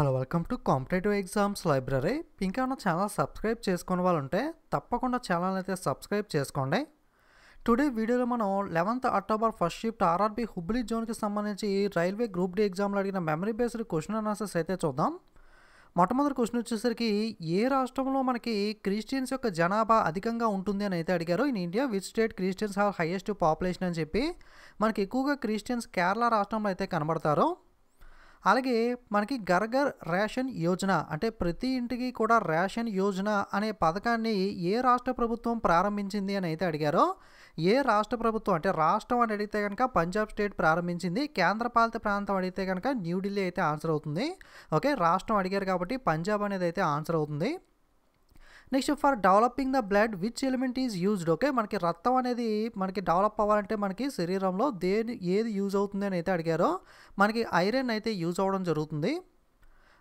hello welcome to competitive exams library ఇంకా ఉన్న channel subscribe చేసుకునే వాళ్ళు ఉంటే తప్పకుండా ఛానల్ అయితే సబ్స్క్రైబ్ చేసుకోండి టుడే వీడియోలో మనం eleventh October first shift RRB Hubli జోన్కి సంబంధించి రైల్వే గ్రూప్ డి ఎగ్జామ్లో అడిగిన మెమరీ బేస్డ్ క్వశ్చన్ అనాలిసిస్ అయితే చూద్దాం మొట్టమొదటి క్వశ్చన్ వచ్చేసరికి ఏ రాష్ట్రంలో మనకి క్రిస్టియన్స్ యొక్క జనాభా అధికంగా ఉంటుంది అని అయితే అడిగారు in India which state Christians have highest population అని చెప్పి మనకి ఎక్కువగా క్రిస్టియన్స్ కేరళ రాష్ట్రంలో అయితే కనబడతారు అలాగే మనకి గర్గర్ రేషన్ యోజన అంటే ప్రతి ఇంటికి కూడా రేషన్ యోజన అనే పథకాన్ని ఏ రాష్ట్ర ప్రభుత్వం ప్రారంభించింది అని అయితే అడిగారో ఏ రాష్ట్ర ప్రభుత్వం అంటే రాష్ట్రం అని అడిగితే కనుక పంజాబ్ స్టేట్ ప్రారంభించింది కేంద్రపాలిత ప్రాంతం అడిగితే కనుక న్యూఢిల్లీ అయితే ఆన్సర్ అవుతుంది ఓకే రాష్ట్రం అడిగారు కాబట్టి పంజాబ్ అనేది అయితే ఆన్సర్ అవుతుంది next for developing the blood which element is used okay మనకి రక్తం అనేది మనకి డెవలప్ అవ్వాలంటే మనకి శరీరంలో దేని ఏది యూజ్ అవుతుంది అని అయితే అడిగారో మనకి ఐరన్ అయితే యూజ్ అవ్వడం జరుగుతుంది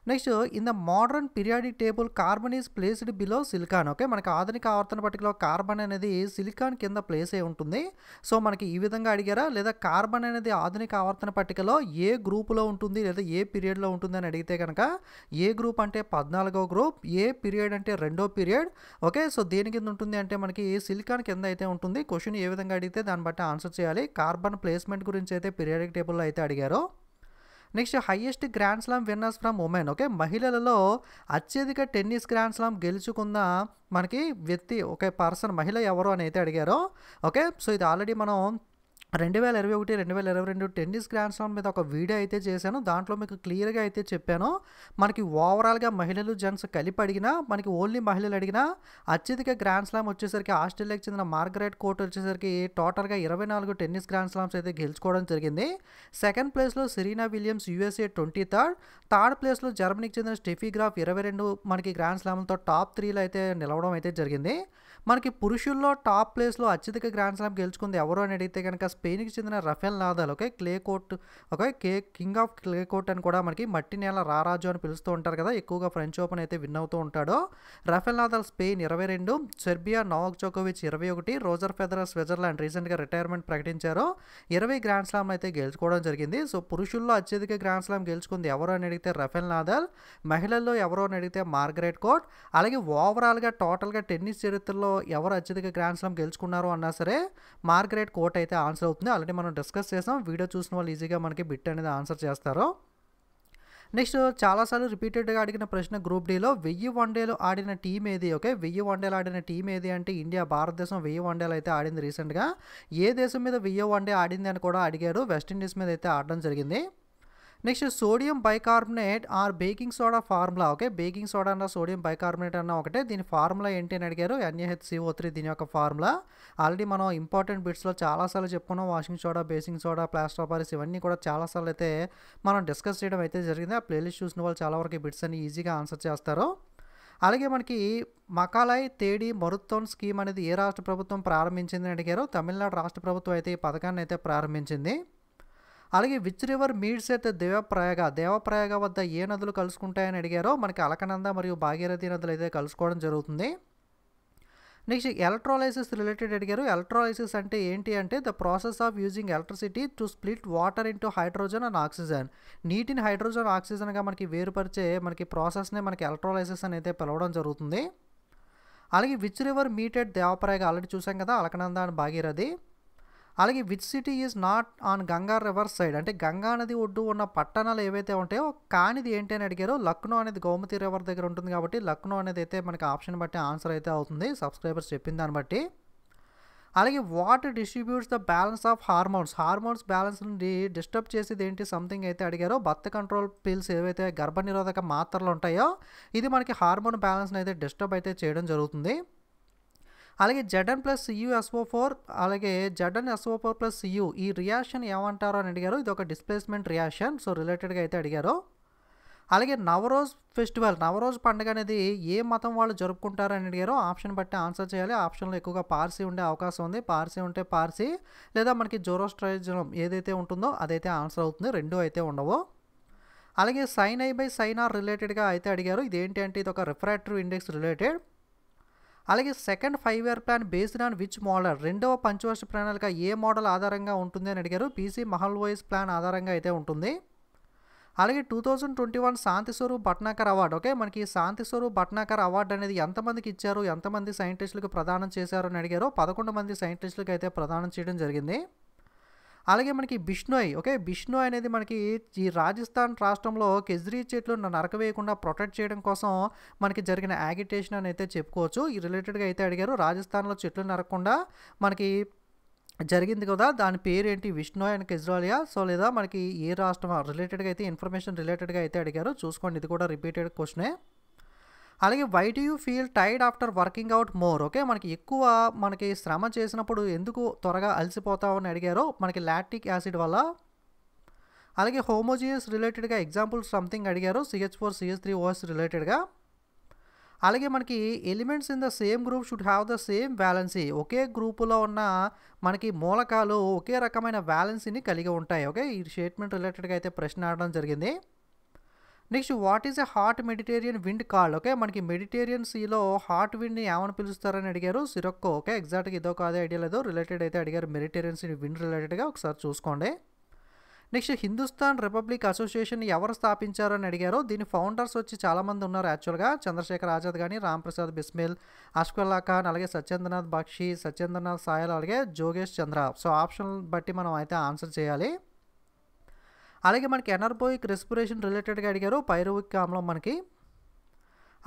next in the modern periodic table carbon is placed below silicon okay మనకి ఆధునిక ఆవర్తన పట్టికలో కార్బన్ అనేది సిలికాన్ కింద ప్లేస్ అయి ఉంటుంది సో మనకి ఈ విధంగా అడిగారా లేదా కార్బన్ అనేది ఆధునిక ఆవర్తన పట్టికలో ఏ గ్రూపులో ఉంటుంది లేదా ఏ పీరియడ్లో ఉంటుంది అని అడిగితే కనుక ఏ గ్రూప్ అంటే పద్నాలుగో గ్రూప్ ఏ పీరియడ్ అంటే రెండో పీరియడ్ ఓకే సో దేని కింద ఉంటుంది అంటే మనకి సిలికాన్ కింద అయితే ఉంటుంది క్వశ్చన్ ఏ విధంగా అడిగితే దాన్ని బట్టి ఆన్సర్ చేయాలి కార్బన్ ప్లేస్మెంట్ గురించి అయితే పీరియాడిక్ టేబుల్లో అయితే అడిగారు next highest grand slam winners from women okay మహిళలలో అత్యధిక టెన్నిస్ గ్రాండ్ స్లామ్ గెలుచుకున్న మనకి వ్యక్తి ఒకే పర్సన్ మహిళ ఎవరు అని అయితే అడిగారో ఓకే సో ఇది ఆల్రెడీ మనం రెండు వేల ఇరవై ఒకటి రెండు వేల ఇరవై రెండు టెన్నిస్ గ్రాండ్ స్లామ్ మీద ఒక వీడియో అయితే చేశాను దాంట్లో మీకు క్లియర్గా అయితే చెప్పాను మనకి ఓవరాల్గా మహిళలు జెంట్స్ కలిపి అడిగినా మనకి ఓన్లీ మహిళలు అడిగినా అత్యధిక గ్రాండ్ స్లామ్ వచ్చేసరికి ఆస్ట్రేలియాకి చెందిన మార్గరెట్ కోర్ట్ వచ్చేసరికి టోటల్గా ఇరవై నాలుగు టెన్నిస్ గ్రాండ్ స్లామ్స్ అయితే గెలుచుకోవడం జరిగింది సెకండ్ ప్లేస్లో Serena Williams USA twenty third third ప్లేస్లో జర్మనీకి చెందిన స్టెఫీ గ్రాఫ్ ఇరవై రెండు మనకి గ్రాండ్ స్లామ్లతో టాప్ త్రీలో అయితే నిలవడం అయితే జరిగింది మనకి పురుషుల్లో టాప్ ప్లేస్లో అత్యధిక గ్రాండ్ స్లామ్ గెలుచుకుంది ఎవరు అని అడిగితే కనుక స్పెయిన్కి చెందిన Rafael Nadal okay clay court okay కే కింగ్ ఆఫ్ క్లే కోర్ట్ అని కూడా మనకి మట్టి నేల రారాజు అని పిలుస్తూ ఉంటారు కదా ఎక్కువగా ఫ్రెంచ్ ఓపెన్ అయితే విన్ అవుతూ ఉంటాడో రఫెల్ నాదాల్ స్పెయిన్ ఇరవై రెండు సెర్బియా నోవాక్ జోకోవిచ్ ఇరవై ఒకటి రోజర్ ఫెదర్ స్విట్జర్లాండ్ రీసెంట్గా రిటైర్మెంట్ ప్రకటించారు ఇరవై గ్రాండ్ స్లామ్ అయితే గెలుచుకోవడం జరిగింది సో పురుషుల్లో అత్యధిక గ్రాండ్ స్లామ్ గెలుచుకుంది ఎవరు అని అడిగితే రఫెల్ నాదల్ మహిళల్లో ఎవరు అని అడిగితే మార్గరెట్ కోర్ట్ అలాగే ఓవరాల్గా టోటల్గా టెన్నిస్ చరిత్రలో ఎవరు అత్యధిక గ్రాండ్ స్లామ్ గెలుచుకున్నారు అన్నా సరే మార్గరేట్ కోట్ అయితే ఆన్సర్ అవుతుంది ఆల్రెడీ మనం డిస్కస్ చేసాం వీడియో చూసిన వాళ్ళు ఈజీగా మనకి బిట్ అనేది ఆన్సర్ చేస్తారు నెక్స్ట్ చాలాసార్లు రిపీటెడ్గా అడిగిన ప్రశ్న గ్రూప్ డీలో వెయ్యి వన్డేలు ఆడిన టీం ఏది ఓకే వెయ్యి వన్డేలు ఆడిన టీం ఏది అంటే ఇండియా భారతదేశం వెయ్యి వన్డేలు అయితే ఆడింది రీసెంట్గా ఏ దేశం మీద వెయ్యి వన్డే ఆడింది అని కూడా అడిగారు వెస్టిండీస్ మీద అయితే ఆడడం జరిగింది next sodium bicarbonate or baking soda formula okay baking soda అన్న సోడియం బైకార్బోనేట్ అన్న ఒకటే దీని ఫార్ములా ఏంటి అని అడిగారు ఎన్ఏహెచ్ సిఓ త్రీ దీని యొక్క ఫార్ములా ఆల్రెడీ మనం ఇంపార్టెంట్ బిట్స్లో చాలాసార్లు చెప్పుకున్నాం washing soda baking soda plaster of ఇవన్నీ కూడా చాలాసార్లు అయితే మనం డిస్కస్ చేయడం అయితే జరిగింది ఆ ప్లేలిస్ట్ చూసిన వాళ్ళు చాలా వరకు బిట్స్ అని ఈజీగా ఆన్సర్ చేస్తారు అలాగే మనకి మకాలాయ్ తేడి మరుత్వం స్కీమ్ అనేది ఏ రాష్ట్ర ప్రభుత్వం ప్రారంభించింది అని అడిగారు తమిళనాడు రాష్ట్ర ప్రభుత్వం అయితే ఈ పథకాన్ని అయితే ప్రారంభించింది అలాగే which river meets at Devprayag Devprayag వద్ద ఏ నదులు కలుసుకుంటాయని అడిగారో మనకి అలకనంద మరియు భాగీరథి నదులు అయితే కలుసుకోవడం జరుగుతుంది నెక్స్ట్ ఎలక్ట్రాలైసిస్ రిలేటెడ్ అడిగారు ఎలక్ట్రాలైసిస్ అంటే ఏంటి అంటే the process of using electricity to split water into hydrogen and oxygen నీటిని హైడ్రోజన్ ఆక్సిజన్గా మనకి వేరుపరిచే మనకి ప్రాసెస్నే మనకి ఎలక్ట్రాలైసిస్ అని అయితే పిలవడం జరుగుతుంది అలాగే which river meeted Devprayag already చూసాం కదా అలకనంద అండ్ భాగీరథి అలాగే which city is not on Ganga river side అంటే గంగా నది ఒడ్డు ఉన్న పట్టణాలు ఏవైతే ఉంటాయో కానిది ఏంటి అని అడిగారో లక్నో అనేది గోమతి రివర్ దగ్గర ఉంటుంది కాబట్టి లక్నో అనేది అయితే మనకి ఆప్షన్ బట్టి ఆన్సర్ అయితే అవుతుంది సబ్స్క్రైబర్స్ చెప్పిన దాన్ని బట్టి అలాగే water distributes the balance of hormones hormones balance నుండి డిస్టర్బ్ చేసేది ఏంటి సంథింగ్ అయితే అడిగారో బర్త్ కంట్రోల్ పిల్స్ ఏవైతే గర్భనిరోధక మాత్రలు ఉంటాయో ఇది మనకి హార్మోన్ బ్యాలెన్స్ని అయితే డిస్టర్బ్ అయితే చేయడం జరుగుతుంది అలాగే Z N plus C U S O four అలాగే Z N S O four plus C U ఈ రియాక్షన్ ఏమంటారు అని అడిగారు ఇది ఒక డిస్ప్లేస్మెంట్ రియాక్షన్ సో రిలేటెడ్గా అయితే అడిగారు అలాగే నవరోజ్ ఫెస్టివల్ నవరోజ్ పండుగ అనేది ఏ మతం వాళ్ళు జరుపుకుంటారని అడిగారు ఆప్షన్ బట్టి ఆన్సర్ చేయాలి ఆప్షన్లో ఎక్కువగా పార్సీ ఉండే అవకాశం ఉంది పార్సీ ఉంటే పార్సీ లేదా మనకి జోరోస్ట్రైజం ఏదైతే ఉంటుందో అదైతే ఆన్సర్ అవుతుంది రెండు అయితే ఉండవు అలాగే sine i by sine r రిలేటెడ్గా అయితే అడిగారు ఇదేంటి అంటే ఇది ఒక రిఫ్రాక్టరీ ఇండెక్స్ రిలేటెడ్ అలాగే second five year plan based on which model రెండవ పంచవర్ష ప్రణాళిక ఏ మోడల్ ఆధారంగా ఉంటుంది అని అడిగారు పీసీ వాయిస్ ప్లాన్ ఆధారంగా అయితే ఉంటుంది అలాగే two thousand twenty one Shanti Swarup Bhatnagar award okay మనకి శాంతి స్వరూప్ భట్నాకర్ అవార్డు అనేది ఎంతమందికి ఇచ్చారు ఎంతమంది సైంటిస్టులకు ప్రదానం చేశారు అని అడిగారు పదకొండు మంది సైంటిస్టులకు అయితే ప్రదానం చేయడం జరిగింది అలాగే మనకి బిష్ణోయ్ ఓకే బిష్ణోయ్ అనేది మనకి ఈ రాజస్థాన్ రాష్ట్రంలో కెజ్రీ నరక వేయకుండా ప్రొటెక్ట్ చేయడం కోసం మనకి జరిగిన యాగిటేషన్ అని అయితే చెప్పుకోవచ్చు ఈ రిలేటెడ్గా అయితే అడిగారు రాజస్థాన్లో చెట్లు నరకకుండా మనకి జరిగింది కదా దాని పేరు ఏంటి విష్ణు అండ్ కెజ్రాలియా సో లేదా మనకి ఏ రాష్ట్రం రిలేటెడ్గా అయితే ఇన్ఫర్మేషన్ రిలేటెడ్గా అయితే అడిగారు చూసుకోండి ఇది కూడా రిపీటెడ్ క్వశ్చనే అలాగే why do you feel tired after working out more okay మనకి ఎక్కువ మనకి శ్రమ చేసినప్పుడు ఎందుకు త్వరగా అలసిపోతామని అడిగారో మనకి లాక్టిక్ యాసిడ్ వల్ల అలాగే హోమోజియస్ రిలేటెడ్గా ఎగ్జాంపుల్ సంథింగ్ అడిగారు C H four C H three O S రిలేటెడ్గా అలాగే మనకి elements in the same group should have the same valency ఒకే గ్రూపులో ఉన్న మనకి మూలకాలు ఒకే రకమైన బ్యాలెన్సీని కలిగి ఉంటాయి ఓకే ఈ స్టేట్మెంట్ రిలేటెడ్గా అయితే ప్రశ్న ఆడడం జరిగింది next what is a hot Mediterranean wind called okay మనకి మెడిటేరియన్ సీలో హాట్ విండ్ని ఏమని పిలుస్తారని అడిగారు సిరొక్కో ఓకే ఎగ్జాక్ట్గా ఇదో అదే ఐడియా లేదో రిలేటెడ్ అయితే అడిగారు మెడిటేరియన్ సీ విండ్ రిలేటెడ్గా ఒకసారి చూసుకోండి నెక్స్ట్ హిందుస్థాన్ రిపబ్లిక్ అసోసియేషన్ ఎవరు స్థాపించారని అడిగారు దీని ఫౌండర్స్ వచ్చి చాలామంది ఉన్నారు యాక్చువల్గా చంద్రశేఖర్ ఆజాద్ కానీ రాంప్రసాద్ బిస్మిల్ అష్కుల్లా ఖాన్ అలాగే సత్యేంద్రనాథ్ బక్షి సత్యేంద్రనాథ్ సాయల్ అలాగే జోగేష్ చంద్ర సో ఆప్షన్ బట్టి మనం అయితే ఆన్సర్ చేయాలి అలాగే మనకి ఎనర్బోయిక్ రెస్పిరేషన్ రిలేటెడ్గా అడిగారు పైరోవిక్ ఆమ్లం మనకి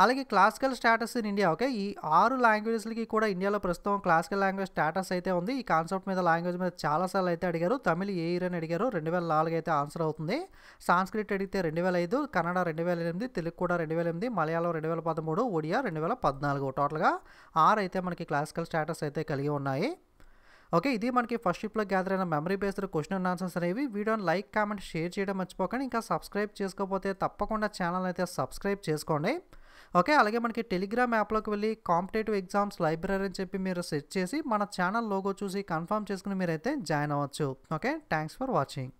అలాగే classical status in India okay ఈ ఆరు లాంగ్వేజ్లకి కూడా ఇండియాలో ప్రస్తుతం క్లాసికల్ లాంగ్వేజ్ స్టేటస్ అయితే ఉంది ఈ కాన్సెప్ట్ మీద లాంగ్వేజ్ మీద చాలాసార్లు అయితే అడిగారు తమిళ ఏ ఇయర్ అని అడిగారు రెండు వేల నాలుగు అయితే ఆన్సర్ అవుతుంది సాంస్క్రిట్ అడిగితే రెండు వేల ఐదు కన్నడ రెండు వేల ఎనిమిది తెలుగు కూడా రెండు వేల ఎనిమిది మలయాళం రెండు వేల పదమూడు ఒడియా రెండు వేల పద్నాలుగు టోటల్గా ఆరు అయితే మనకి క్లాసికల్ స్టేటస్ అయితే కలిగి ఉన్నాయి ఓకే ఇది మనకి ఫస్ట్ షిప్లో గ్యాదర్ అయిన memory based question and answers అనేవి వీడియోని లైక్ కామెంట్ షేర్ చేయడం మర్చిపోకండి ఇంకా సబ్స్క్రైబ్ చేసుకోకపోతే తప్పకుండా ఛానల్ అయితే సబ్స్క్రైబ్ చేసుకోండి ఓకే అలాగే మనకి టెలిగ్రామ్ యాప్లోకి వెళ్ళి కాంపిటేటివ్ ఎగ్జామ్స్ లైబ్రరీ అని చెప్పి మీరు సెర్చ్ చేసి మన ఛానల్ లోగో చూసి కన్ఫర్మ్ చేసుకుని మీరైతే జాయిన్ అవ్వచ్చు ఓకే థ్యాంక్స్ ఫర్ వాచింగ్